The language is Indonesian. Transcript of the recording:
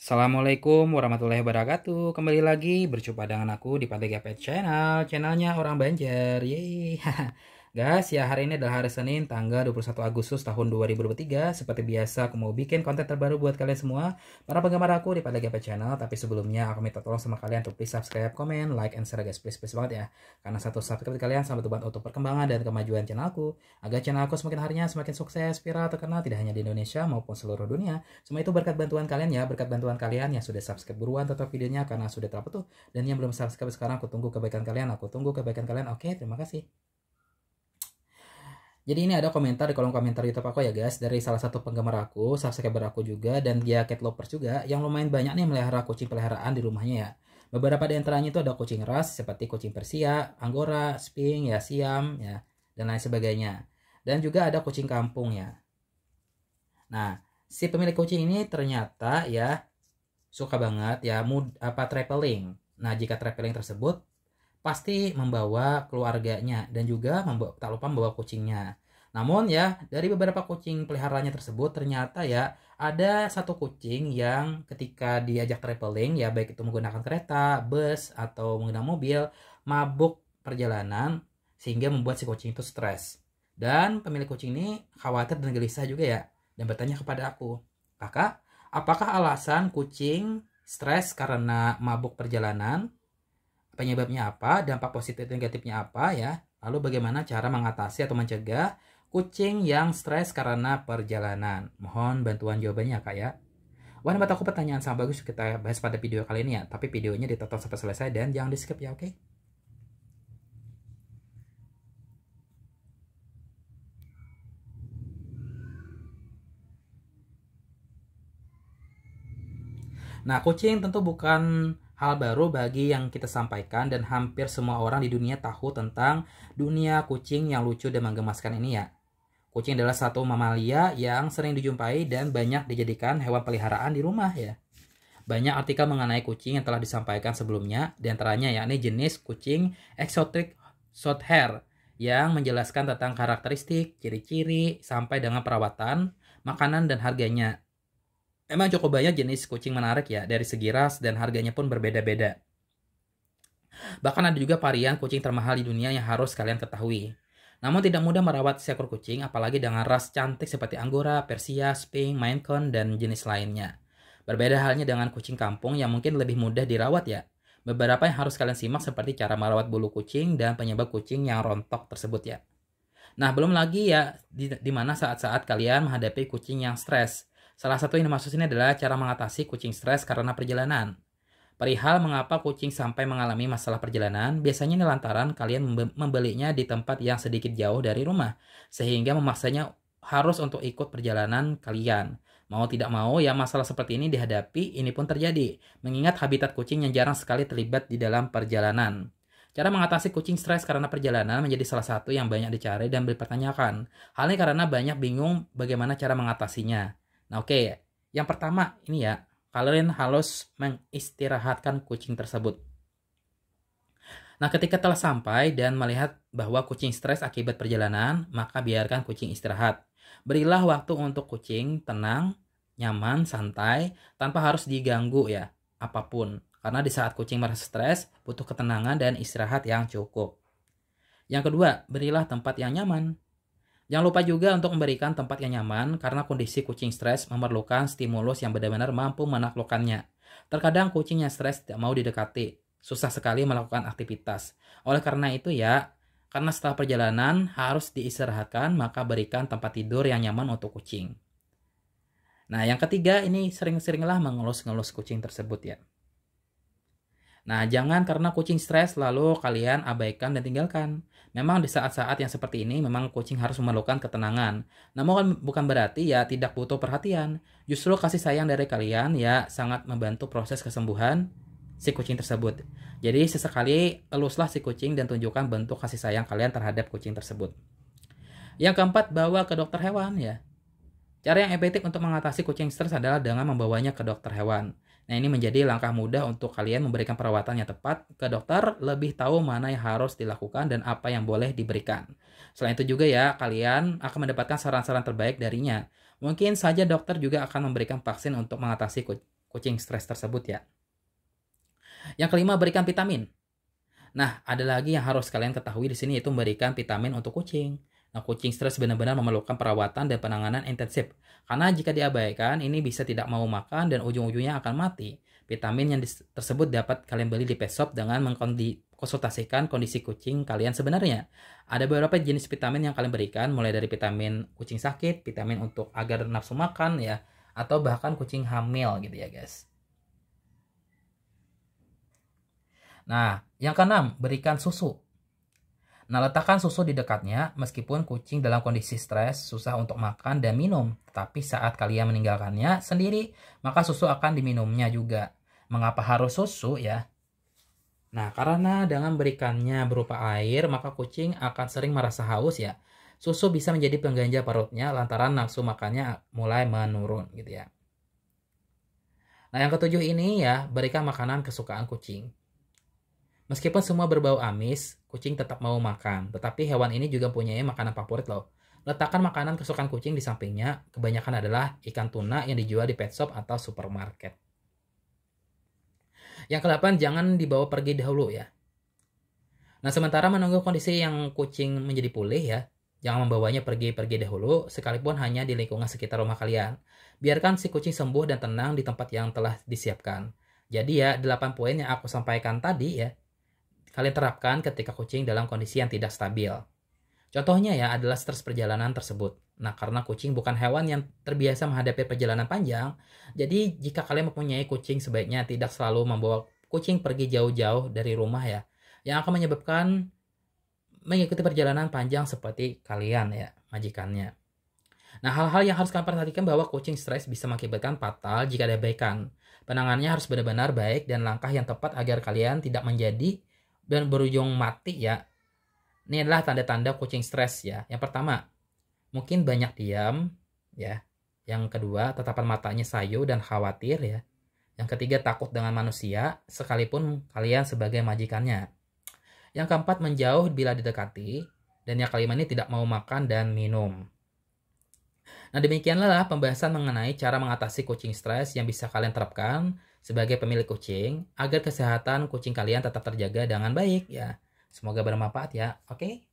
Assalamualaikum warahmatullahi wabarakatuh Kembali lagi berjumpa dengan aku di Pantai Gapet Channel Channelnya orang Banjar Yeay Guys, ya hari ini adalah hari Senin tanggal 21 Agustus tahun 2023. Seperti biasa aku mau bikin konten terbaru buat kalian semua, para penggemar aku di Padagapa Channel. Tapi sebelumnya aku minta tolong sama kalian untuk please subscribe, comment, like, and share guys. Please, please banget ya. Karena satu subscribe kalian sangat membantu untuk perkembangan dan kemajuan channel aku. Agar channel aku semakin harinya semakin sukses, viral, terkenal tidak hanya di Indonesia maupun seluruh dunia. Semua itu berkat bantuan kalian ya, berkat bantuan kalian yang sudah subscribe buruan tetap videonya karena sudah terapa tuh. Dan yang belum subscribe sekarang aku tunggu kebaikan kalian, aku tunggu kebaikan kalian. Oke, terima kasih. Jadi ini ada komentar di kolom komentar YouTube aku ya guys dari salah satu penggemar aku, subscriber aku juga dan dia cat lovers juga yang lumayan banyak nih melihara kucing peliharaan di rumahnya ya. Beberapa di antaranya itu ada kucing ras seperti kucing Persia, Anggora, Sphinx, ya Siam ya dan lain sebagainya. Dan juga ada kucing kampung ya. Nah, si pemilik kucing ini ternyata ya suka banget ya mood apa traveling. Nah, jika traveling tersebut pasti membawa keluarganya dan juga membawa, tak lupa membawa kucingnya. Namun ya dari beberapa kucing peliharanya tersebut ternyata ya ada satu kucing yang ketika diajak traveling ya baik itu menggunakan kereta, bus atau menggunakan mobil mabuk perjalanan sehingga membuat si kucing itu stres. Dan pemilik kucing ini khawatir dan gelisah juga ya dan bertanya kepada aku, "Kakak, apakah alasan kucing stres karena mabuk perjalanan? Penyebabnya apa? Dampak positif dan negatifnya apa ya?" Lalu bagaimana cara mengatasi atau mencegah Kucing yang stres karena perjalanan. Mohon bantuan jawabannya kak ya. Wah, aku pertanyaan sangat bagus kita bahas pada video kali ini ya. Tapi videonya ditonton sampai selesai dan jangan di skip ya, oke? Okay? Nah, kucing tentu bukan hal baru bagi yang kita sampaikan dan hampir semua orang di dunia tahu tentang dunia kucing yang lucu dan menggemaskan ini ya. Kucing adalah satu mamalia yang sering dijumpai dan banyak dijadikan hewan peliharaan di rumah ya. Banyak artikel mengenai kucing yang telah disampaikan sebelumnya, diantaranya yakni jenis kucing exotic short hair yang menjelaskan tentang karakteristik, ciri-ciri, sampai dengan perawatan, makanan, dan harganya. Emang cukup banyak jenis kucing menarik ya, dari segi ras dan harganya pun berbeda-beda. Bahkan ada juga varian kucing termahal di dunia yang harus kalian ketahui. Namun tidak mudah merawat seekor kucing, apalagi dengan ras cantik seperti Anggora, Persia, Sphinx, Maine Coon, dan jenis lainnya. Berbeda halnya dengan kucing kampung yang mungkin lebih mudah dirawat ya. Beberapa yang harus kalian simak seperti cara merawat bulu kucing dan penyebab kucing yang rontok tersebut ya. Nah, belum lagi ya di, di mana saat-saat kalian menghadapi kucing yang stres. Salah satu yang dimaksud ini adalah cara mengatasi kucing stres karena perjalanan. Perihal mengapa kucing sampai mengalami masalah perjalanan, biasanya ini lantaran kalian membelinya di tempat yang sedikit jauh dari rumah, sehingga memaksanya harus untuk ikut perjalanan kalian. Mau tidak mau, ya masalah seperti ini dihadapi, ini pun terjadi, mengingat habitat kucing yang jarang sekali terlibat di dalam perjalanan. Cara mengatasi kucing stres karena perjalanan menjadi salah satu yang banyak dicari dan dipertanyakan. Hal ini karena banyak bingung bagaimana cara mengatasinya. Nah oke, okay. yang pertama ini ya, Kalian harus mengistirahatkan kucing tersebut. Nah, ketika telah sampai dan melihat bahwa kucing stres akibat perjalanan, maka biarkan kucing istirahat. Berilah waktu untuk kucing tenang, nyaman, santai, tanpa harus diganggu ya, apapun. Karena di saat kucing merasa stres, butuh ketenangan dan istirahat yang cukup. Yang kedua, berilah tempat yang nyaman. Jangan lupa juga untuk memberikan tempat yang nyaman karena kondisi kucing stres memerlukan stimulus yang benar-benar mampu menaklukkannya. Terkadang kucing yang stres tidak mau didekati, susah sekali melakukan aktivitas. Oleh karena itu ya, karena setelah perjalanan harus diistirahatkan, maka berikan tempat tidur yang nyaman untuk kucing. Nah, yang ketiga ini sering-seringlah mengelus-ngelus kucing tersebut ya. Nah, jangan karena kucing stres lalu kalian abaikan dan tinggalkan. Memang di saat-saat yang seperti ini memang kucing harus memerlukan ketenangan. Namun kan bukan berarti ya tidak butuh perhatian. Justru kasih sayang dari kalian ya sangat membantu proses kesembuhan si kucing tersebut. Jadi sesekali eluslah si kucing dan tunjukkan bentuk kasih sayang kalian terhadap kucing tersebut. Yang keempat, bawa ke dokter hewan ya. Cara yang efektif untuk mengatasi kucing stres adalah dengan membawanya ke dokter hewan. Nah, ini menjadi langkah mudah untuk kalian memberikan perawatan yang tepat ke dokter, lebih tahu mana yang harus dilakukan dan apa yang boleh diberikan. Selain itu juga ya, kalian akan mendapatkan saran-saran terbaik darinya. Mungkin saja dokter juga akan memberikan vaksin untuk mengatasi kucing stres tersebut ya. Yang kelima, berikan vitamin. Nah, ada lagi yang harus kalian ketahui di sini yaitu memberikan vitamin untuk kucing. Nah, kucing stres benar-benar memerlukan perawatan dan penanganan intensif. Karena jika diabaikan, ini bisa tidak mau makan dan ujung-ujungnya akan mati. Vitamin yang tersebut dapat kalian beli di pet shop dengan mengkonsultasikan kondisi kucing kalian sebenarnya. Ada beberapa jenis vitamin yang kalian berikan, mulai dari vitamin kucing sakit, vitamin untuk agar nafsu makan ya, atau bahkan kucing hamil gitu ya guys. Nah, yang keenam, berikan susu. Nah, letakkan susu di dekatnya meskipun kucing dalam kondisi stres, susah untuk makan dan minum. Tetapi saat kalian meninggalkannya sendiri, maka susu akan diminumnya juga. Mengapa harus susu ya? Nah, karena dengan berikannya berupa air, maka kucing akan sering merasa haus ya. Susu bisa menjadi pengganja perutnya lantaran nafsu makannya mulai menurun gitu ya. Nah, yang ketujuh ini ya, berikan makanan kesukaan kucing. Meskipun semua berbau amis, kucing tetap mau makan. Tetapi hewan ini juga punya makanan favorit loh. Letakkan makanan kesukaan kucing di sampingnya, kebanyakan adalah ikan tuna yang dijual di pet shop atau supermarket. Yang kedelapan, jangan dibawa pergi dahulu ya. Nah, sementara menunggu kondisi yang kucing menjadi pulih ya, jangan membawanya pergi-pergi dahulu, sekalipun hanya di lingkungan sekitar rumah kalian. Biarkan si kucing sembuh dan tenang di tempat yang telah disiapkan. Jadi ya, 8 poin yang aku sampaikan tadi ya, kalian terapkan ketika kucing dalam kondisi yang tidak stabil. Contohnya ya adalah stres perjalanan tersebut. Nah, karena kucing bukan hewan yang terbiasa menghadapi perjalanan panjang, jadi jika kalian mempunyai kucing sebaiknya tidak selalu membawa kucing pergi jauh-jauh dari rumah ya, yang akan menyebabkan mengikuti perjalanan panjang seperti kalian ya, majikannya. Nah, hal-hal yang harus kalian perhatikan bahwa kucing stres bisa mengakibatkan fatal jika diabaikan. Penanganannya harus benar-benar baik dan langkah yang tepat agar kalian tidak menjadi dan berujung mati ya, ini adalah tanda-tanda kucing stres ya. Yang pertama, mungkin banyak diam ya. Yang kedua, tatapan matanya sayu dan khawatir ya. Yang ketiga, takut dengan manusia sekalipun kalian sebagai majikannya. Yang keempat, menjauh bila didekati. Dan yang kelima ini tidak mau makan dan minum. Nah demikianlah pembahasan mengenai cara mengatasi kucing stres yang bisa kalian terapkan sebagai pemilik kucing agar kesehatan kucing kalian tetap terjaga dengan baik ya. Semoga bermanfaat ya. Oke. Okay?